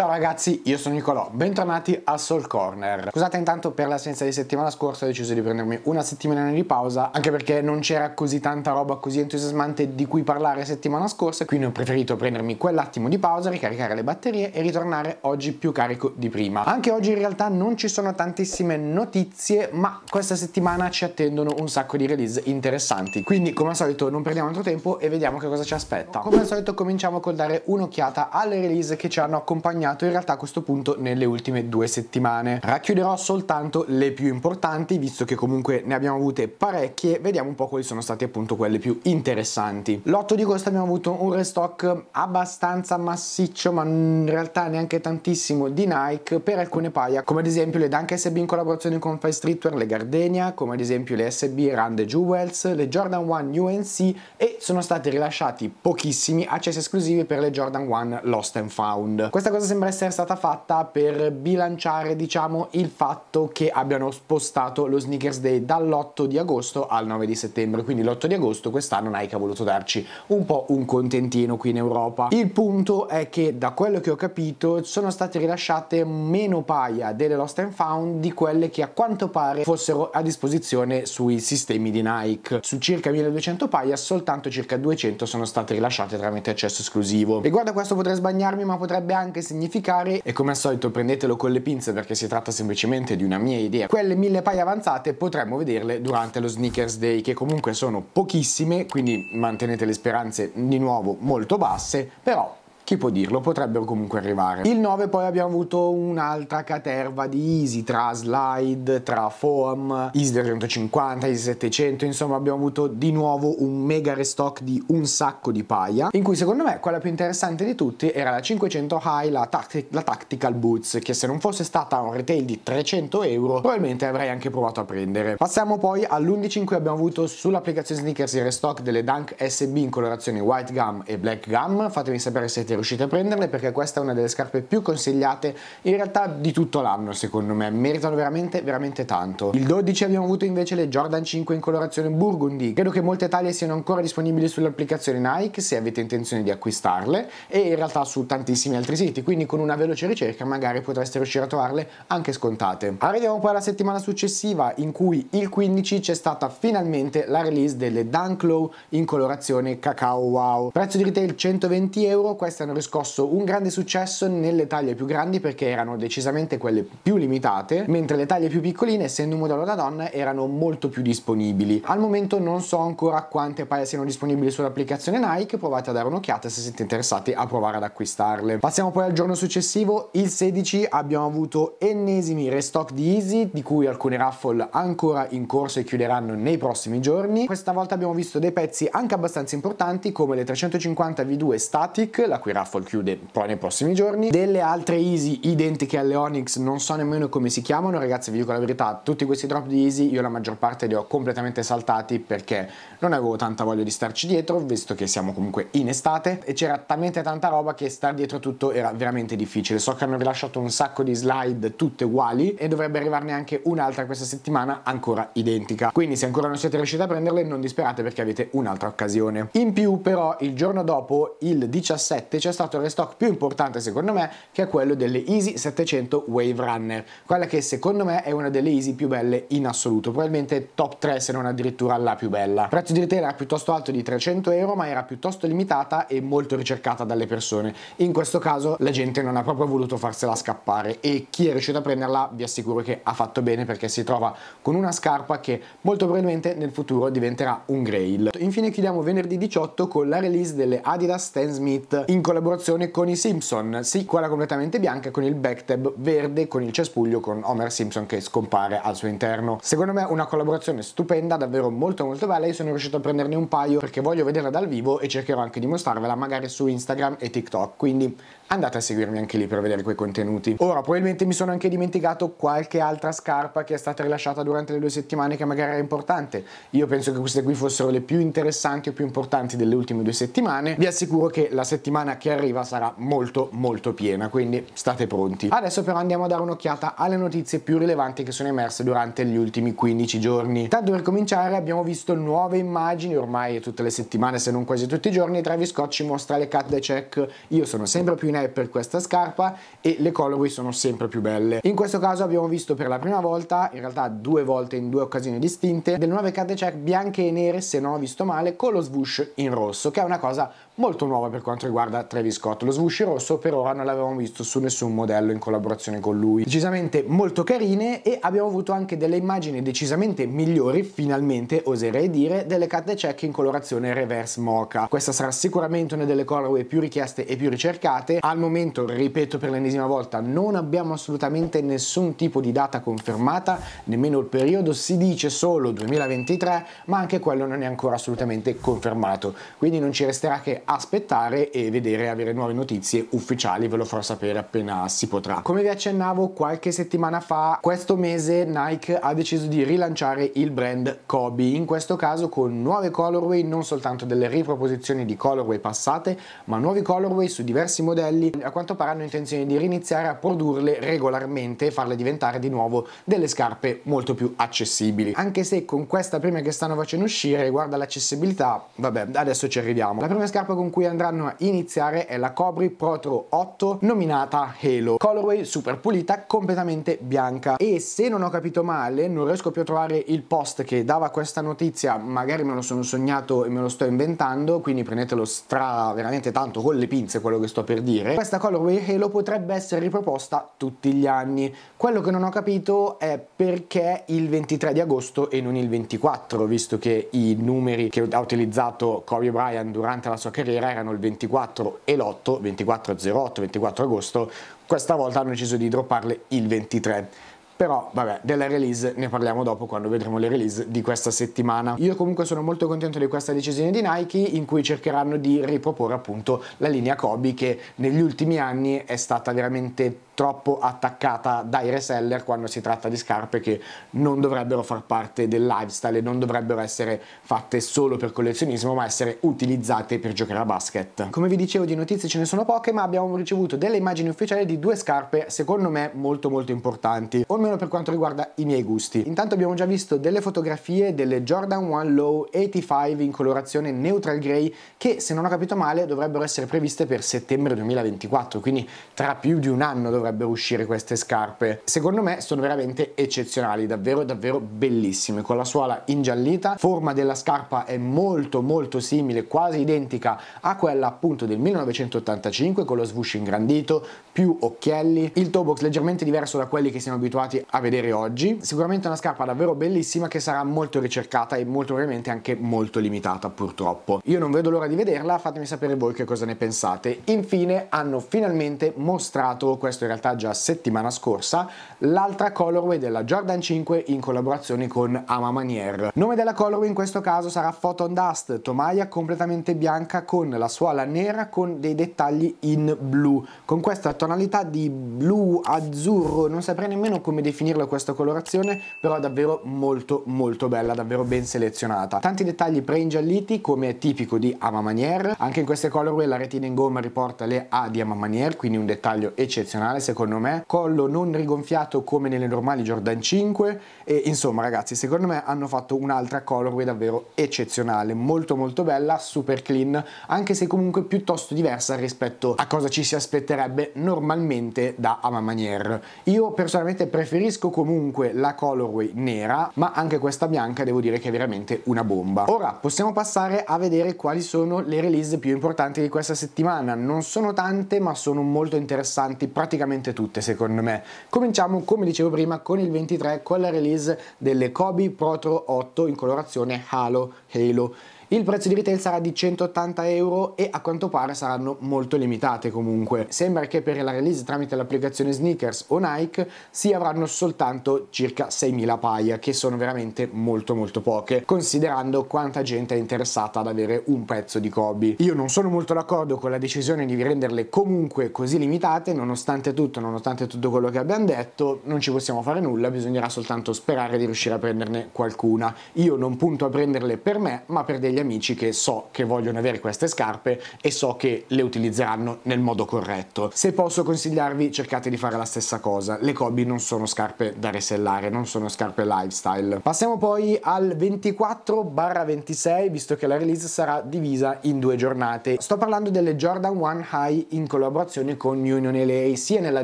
Ciao ragazzi, io sono Nicolò, bentornati a Soul Corner. Scusate intanto per l'assenza di settimana scorsa, ho deciso di prendermi una settimana di pausa, anche perché non c'era così tanta roba così entusiasmante di cui parlare settimana scorsa, quindi ho preferito prendermi quell'attimo di pausa, ricaricare le batterie e ritornare oggi più carico di prima. Anche oggi in realtà non ci sono tantissime notizie, ma questa settimana ci attendono un sacco di release interessanti, quindi come al solito non perdiamo altro tempo e vediamo che cosa ci aspetta. Come al solito cominciamo col dare un'occhiata alle release che ci hanno accompagnato guadagnato in realtà a questo punto nelle ultime due settimane. Racchiuderò soltanto le più importanti, visto che comunque ne abbiamo avute parecchie, vediamo un po' quali sono state appunto quelle più interessanti. L'8 di agosto abbiamo avuto un restock abbastanza massiccio, ma in realtà neanche tantissimo, di Nike per alcune paia, come ad esempio le Dunk SB in collaborazione con Five Streetwear, le Gardenia, come ad esempio le SB Rand Jewels, le Jordan 1 UNC e sono stati rilasciati pochissimi accessi esclusivi per le Jordan 1 Lost and Found. Questa cosa sembra sembra essere stata fatta per bilanciare diciamo il fatto che abbiano spostato lo Sneakers Day dall'8 di agosto al 9 di settembre, quindi l'8 di agosto quest'anno Nike ha voluto darci un po' un contentino qui in Europa. Il punto è che da quello che ho capito sono state rilasciate meno paia delle Lost and Found di quelle che a quanto pare fossero a disposizione sui sistemi di Nike. Su circa 1200 paia soltanto circa 200 sono state rilasciate tramite accesso esclusivo. Riguardo a questo potrei sbagliarmi ma potrebbe anche significare significare e come al solito prendetelo con le pinze perché si tratta semplicemente di una mia idea. Quelle mille paia avanzate potremmo vederle durante lo Sneakers Day che comunque sono pochissime quindi mantenete le speranze di nuovo molto basse però chi può dirlo, potrebbero comunque arrivare. Il 9 poi abbiamo avuto un'altra caterva di Easy tra Slide, tra Foam, Easy 350, Easy 700, insomma abbiamo avuto di nuovo un mega restock di un sacco di paia, in cui secondo me quella più interessante di tutti era la 500 High, la, Tactic, la Tactical Boots, che se non fosse stata un retail di 300 euro probabilmente avrei anche provato a prendere. Passiamo poi all'11 in cui abbiamo avuto sull'applicazione sneakers il restock delle Dunk SB in colorazione White Gum e Black Gum, fatemi sapere se siete riuscite a prenderle perché questa è una delle scarpe più consigliate in realtà di tutto l'anno secondo me, meritano veramente veramente tanto. Il 12 abbiamo avuto invece le Jordan 5 in colorazione burgundy, credo che molte taglie siano ancora disponibili sull'applicazione Nike se avete intenzione di acquistarle e in realtà su tantissimi altri siti, quindi con una veloce ricerca magari potreste riuscire a trovarle anche scontate. Arriviamo poi alla settimana successiva in cui il 15 c'è stata finalmente la release delle Dunk Low in colorazione cacao wow. Prezzo di retail 120 euro, questa è hanno riscosso un grande successo nelle taglie più grandi perché erano decisamente quelle più limitate, mentre le taglie più piccoline, essendo un modello da donna, erano molto più disponibili. Al momento non so ancora quante paia siano disponibili sull'applicazione Nike, provate a dare un'occhiata se siete interessati a provare ad acquistarle. Passiamo poi al giorno successivo, il 16 abbiamo avuto ennesimi restock di Easy, di cui alcune raffle ancora in corso e chiuderanno nei prossimi giorni. Questa volta abbiamo visto dei pezzi anche abbastanza importanti come le 350 V2 Static, la cui raffle chiude poi nei prossimi giorni delle altre easy identiche alle Onyx non so nemmeno come si chiamano ragazzi vi dico la verità tutti questi drop di easy io la maggior parte li ho completamente saltati perché non avevo tanta voglia di starci dietro visto che siamo comunque in estate e c'era talmente tanta roba che star dietro tutto era veramente difficile so che hanno rilasciato un sacco di slide tutte uguali e dovrebbe arrivarne anche un'altra questa settimana ancora identica quindi se ancora non siete riusciti a prenderle non disperate perché avete un'altra occasione in più però il giorno dopo il 17 c'è stato il restock più importante secondo me che è quello delle Easy 700 Wave Runner, quella che secondo me è una delle Easy più belle in assoluto, probabilmente top 3 se non addirittura la più bella. Il prezzo di retail era piuttosto alto di 300 euro ma era piuttosto limitata e molto ricercata dalle persone. In questo caso la gente non ha proprio voluto farsela scappare e chi è riuscito a prenderla vi assicuro che ha fatto bene perché si trova con una scarpa che molto probabilmente nel futuro diventerà un grail. Infine chiudiamo venerdì 18 con la release delle Adidas Stan Smith in collaborazione con i Simpson, sì quella completamente bianca con il backtab verde con il cespuglio con Homer Simpson che scompare al suo interno. Secondo me una collaborazione stupenda, davvero molto molto bella, e sono riuscito a prenderne un paio perché voglio vederla dal vivo e cercherò anche di mostrarvela magari su Instagram e TikTok, quindi andate a seguirmi anche lì per vedere quei contenuti. Ora probabilmente mi sono anche dimenticato qualche altra scarpa che è stata rilasciata durante le due settimane che magari era importante, io penso che queste qui fossero le più interessanti o più importanti delle ultime due settimane, vi assicuro che la settimana che arriva sarà molto molto piena, quindi state pronti. Adesso però andiamo a dare un'occhiata alle notizie più rilevanti che sono emerse durante gli ultimi 15 giorni. Tanto per cominciare abbiamo visto nuove immagini, ormai tutte le settimane se non quasi tutti i giorni, Travis Scott ci mostra le cut the check, io sono sempre più in hype per questa scarpa e le colorway sono sempre più belle. In questo caso abbiamo visto per la prima volta, in realtà due volte in due occasioni distinte, delle nuove cut the check bianche e nere se non ho visto male con lo swoosh in rosso, che è una cosa molto nuova per quanto riguarda Travis Scott. Lo swoosh rosso per ora non l'avevamo visto su nessun modello in collaborazione con lui. Decisamente molto carine e abbiamo avuto anche delle immagini decisamente migliori, finalmente oserei dire, delle cut check in colorazione reverse mocha. Questa sarà sicuramente una delle colorway più richieste e più ricercate. Al momento, ripeto per l'ennesima volta, non abbiamo assolutamente nessun tipo di data confermata, nemmeno il periodo, si dice solo 2023, ma anche quello non è ancora assolutamente confermato. Quindi non ci resterà che aspettare e vedere, avere nuove notizie ufficiali, ve lo farò sapere appena si potrà. Come vi accennavo qualche settimana fa, questo mese Nike ha deciso di rilanciare il brand Kobe, in questo caso con nuove colorway, non soltanto delle riproposizioni di colorway passate, ma nuovi colorway su diversi modelli. A quanto pare hanno intenzione di riniziare a produrle regolarmente e farle diventare di nuovo delle scarpe molto più accessibili. Anche se con questa prima che stanno facendo uscire riguardo l'accessibilità vabbè, adesso ci arriviamo. La prima scarpa con cui andranno a iniziare è la Cobri Pro 8 nominata Halo. Colorway super pulita, completamente bianca. E se non ho capito male, non riesco più a trovare il post che dava questa notizia, magari me lo sono sognato e me lo sto inventando, quindi prendetelo stra veramente tanto con le pinze quello che sto per dire. Questa colorway Halo potrebbe essere riproposta tutti gli anni. Quello che non ho capito è perché il 23 di agosto e non il 24, visto che i numeri che ha utilizzato Kobe Bryant durante la sua carriera carriera erano il 24 e l'8, 24-08, 24 agosto, questa volta hanno deciso di dropparle il 23 però vabbè della release ne parliamo dopo quando vedremo le release di questa settimana io comunque sono molto contento di questa decisione di Nike in cui cercheranno di riproporre appunto la linea Kobe che negli ultimi anni è stata veramente troppo attaccata dai reseller quando si tratta di scarpe che non dovrebbero far parte del lifestyle e non dovrebbero essere fatte solo per collezionismo ma essere utilizzate per giocare a basket. Come vi dicevo di notizie ce ne sono poche ma abbiamo ricevuto delle immagini ufficiali di due scarpe secondo me molto molto importanti o almeno per quanto riguarda i miei gusti. Intanto abbiamo già visto delle fotografie delle Jordan 1 Low 85 in colorazione neutral grey che se non ho capito male dovrebbero essere previste per settembre 2024 quindi tra più di un anno dovrebbero dovrebbero uscire queste scarpe. Secondo me sono veramente eccezionali, davvero davvero bellissime, con la suola ingiallita, forma della scarpa è molto molto simile, quasi identica a quella appunto del 1985 con lo swoosh ingrandito, più occhielli, il toe box leggermente diverso da quelli che siamo abituati a vedere oggi, sicuramente una scarpa davvero bellissima che sarà molto ricercata e molto probabilmente anche molto limitata purtroppo. Io non vedo l'ora di vederla, fatemi sapere voi che cosa ne pensate. Infine hanno finalmente mostrato, questo in realtà realtà già settimana scorsa, l'altra colorway della Jordan 5 in collaborazione con Ama Manier. Nome della colorway in questo caso sarà Photon Dust, tomaia completamente bianca con la suola nera con dei dettagli in blu, con questa tonalità di blu azzurro, non saprei nemmeno come definirla questa colorazione, però davvero molto molto bella, davvero ben selezionata. Tanti dettagli pre-ingialliti come è tipico di Ama Manier, anche in queste colorway la retina in gomma riporta le A di Ama Manier, quindi un dettaglio eccezionale secondo me, collo non rigonfiato come nelle normali Jordan 5 e insomma ragazzi secondo me hanno fatto un'altra colorway davvero eccezionale, molto molto bella, super clean, anche se comunque piuttosto diversa rispetto a cosa ci si aspetterebbe normalmente da Amamanier. Io personalmente preferisco comunque la colorway nera, ma anche questa bianca devo dire che è veramente una bomba. Ora possiamo passare a vedere quali sono le release più importanti di questa settimana, non sono tante ma sono molto interessanti praticamente praticamente tutte secondo me. Cominciamo come dicevo prima con il 23 con la release delle Kobe Protro 8 in colorazione Halo Halo. Il prezzo di retail sarà di 180 euro e a quanto pare saranno molto limitate comunque. Sembra che per la release tramite l'applicazione Sneakers o Nike si avranno soltanto circa 6.000 paia che sono veramente molto molto poche considerando quanta gente è interessata ad avere un pezzo di Kobe. Io non sono molto d'accordo con la decisione di renderle comunque così limitate nonostante tutto, nonostante tutto quello che abbiamo detto non ci possiamo fare nulla, bisognerà soltanto sperare di riuscire a prenderne qualcuna. Io non punto a prenderle per me ma per degli degli amici che so che vogliono avere queste scarpe e so che le utilizzeranno nel modo corretto. Se posso consigliarvi cercate di fare la stessa cosa, le Kobe non sono scarpe da resellare, non sono scarpe lifestyle. Passiamo poi al 24-26 visto che la release sarà divisa in due giornate. Sto parlando delle Jordan 1 High in collaborazione con Union LA sia nella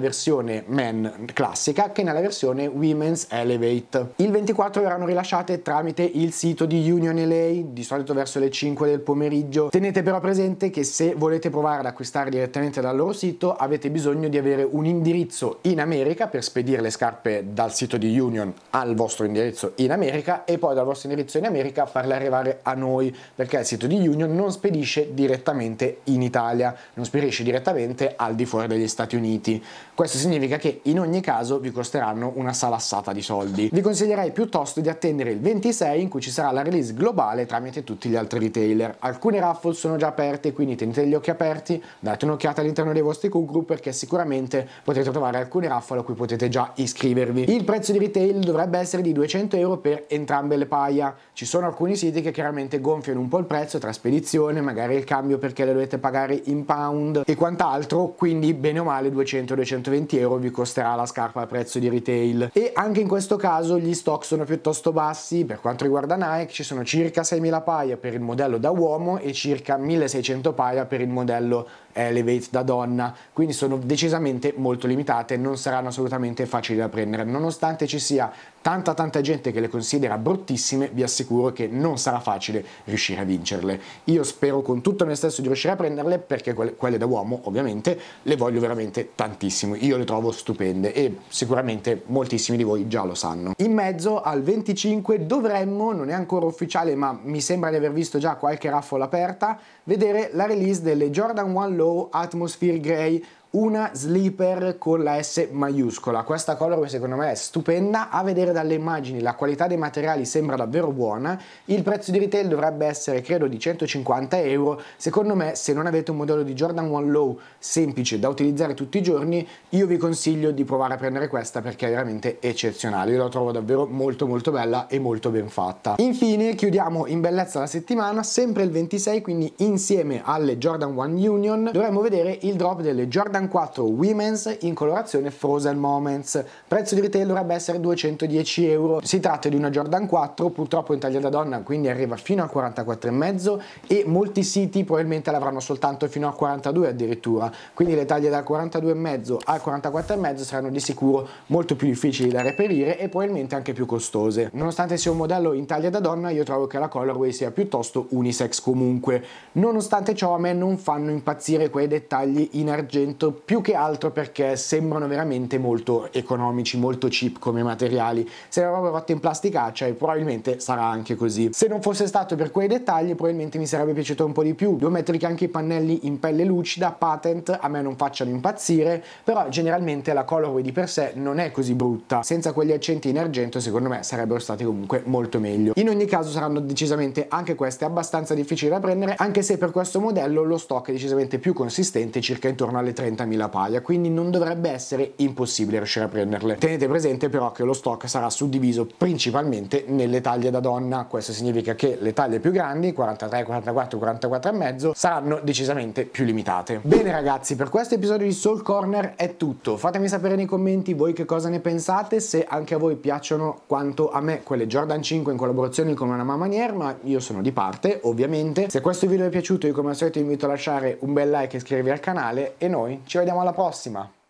versione men classica che nella versione women's elevate. Il 24 verranno rilasciate tramite il sito di Union LA, di solito verranno verso le 5 del pomeriggio. Tenete però presente che se volete provare ad acquistare direttamente dal loro sito avete bisogno di avere un indirizzo in America per spedire le scarpe dal sito di Union al vostro indirizzo in America e poi dal vostro indirizzo in America farle arrivare a noi perché il sito di Union non spedisce direttamente in Italia, non spedisce direttamente al di fuori degli Stati Uniti. Questo significa che in ogni caso vi costeranno una salassata di soldi. Vi consiglierei piuttosto di attendere il 26 in cui ci sarà la release globale tramite tutti gli degli altri retailer. Alcune raffle sono già aperte, quindi tenete gli occhi aperti, date un'occhiata all'interno dei vostri cook group perché sicuramente potete trovare alcune raffle a cui potete già iscrivervi. Il prezzo di retail dovrebbe essere di 200 euro per entrambe le paia. Ci sono alcuni siti che chiaramente gonfiano un po' il prezzo tra spedizione, magari il cambio perché le dovete pagare in pound e quant'altro, quindi bene o male 200-220 euro vi costerà la scarpa a prezzo di retail. E anche in questo caso gli stock sono piuttosto bassi, per quanto riguarda Nike ci sono circa 6.000 paia per il modello da uomo e circa 1600 paia per il modello Elevate da donna, quindi sono decisamente molto limitate, non saranno assolutamente facili da prendere. Nonostante ci sia tanta tanta gente che le considera bruttissime, vi assicuro che non sarà facile riuscire a vincerle. Io spero con tutto me stesso di riuscire a prenderle perché quelle da uomo ovviamente le voglio veramente tantissimo, io le trovo stupende e sicuramente moltissimi di voi già lo sanno. In mezzo al 25 dovremmo, non è ancora ufficiale ma mi sembra di aver visto già qualche raffola aperta, vedere la release delle Jordan One low atmosphere gray una sleeper con la S maiuscola. Questa colorway secondo me è stupenda, a vedere dalle immagini la qualità dei materiali sembra davvero buona, il prezzo di retail dovrebbe essere credo di 150 euro, secondo me se non avete un modello di Jordan One Low semplice da utilizzare tutti i giorni, io vi consiglio di provare a prendere questa perché è veramente eccezionale, io la trovo davvero molto molto bella e molto ben fatta. Infine chiudiamo in bellezza la settimana, sempre il 26, quindi insieme alle Jordan One Union dovremmo vedere il drop delle Jordan Tekken 4 Women's in colorazione Frozen Moments. Prezzo di retail dovrebbe essere 210 euro. Si tratta di una Jordan 4, purtroppo in taglia da donna, quindi arriva fino a 44,5 e molti siti probabilmente l'avranno soltanto fino a 42 addirittura. Quindi le taglie da 42,5 a 44,5 saranno di sicuro molto più difficili da reperire e probabilmente anche più costose. Nonostante sia un modello in taglia da donna, io trovo che la colorway sia piuttosto unisex comunque. Nonostante ciò a me non fanno impazzire quei dettagli in argento più che altro perché sembrano veramente molto economici, molto cheap come materiali. Se l'avevamo rotta in plasticaccia cioè, e probabilmente sarà anche così. Se non fosse stato per quei dettagli probabilmente mi sarebbe piaciuto un po' di più. Devo mettere che anche i pannelli in pelle lucida, patent, a me non facciano impazzire, però generalmente la colorway di per sé non è così brutta. Senza quegli accenti in argento secondo me sarebbero stati comunque molto meglio. In ogni caso saranno decisamente anche queste abbastanza difficili da prendere, anche se per questo modello lo stock è decisamente più consistente, circa intorno alle 30 30.000 paia, quindi non dovrebbe essere impossibile riuscire a prenderle. Tenete presente però che lo stock sarà suddiviso principalmente nelle taglie da donna, questo significa che le taglie più grandi, 43, 44, 44 e mezzo, saranno decisamente più limitate. Bene ragazzi, per questo episodio di Soul Corner è tutto, fatemi sapere nei commenti voi che cosa ne pensate, se anche a voi piacciono quanto a me quelle Jordan 5 in collaborazione con una mamma Mamanier, ma io sono di parte ovviamente. Se questo video vi è piaciuto io come al solito invito a lasciare un bel like e iscrivervi al canale e noi ci vediamo alla prossima.